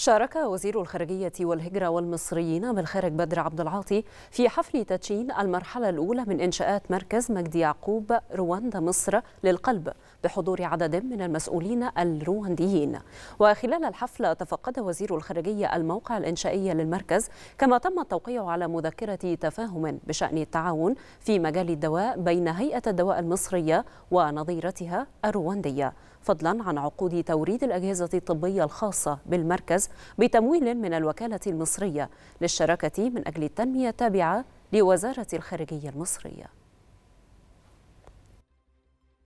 شارك وزير الخارجية والهجرة والمصريين بالخارج بدر عبد العاطي في حفل تدشين المرحلة الأولى من إنشاءات مركز مجدي يعقوب رواندا مصر للقلب بحضور عدد من المسؤولين الروانديين وخلال الحفلة تفقد وزير الخارجية الموقع الإنشائي للمركز كما تم التوقيع على مذكرة تفاهم بشأن التعاون في مجال الدواء بين هيئة الدواء المصرية ونظيرتها الرواندية فضلا عن عقود توريد الأجهزة الطبية الخاصة بالمركز بتمويل من الوكالة المصرية للشراكة من أجل التنمية التابعة لوزارة الخارجية المصرية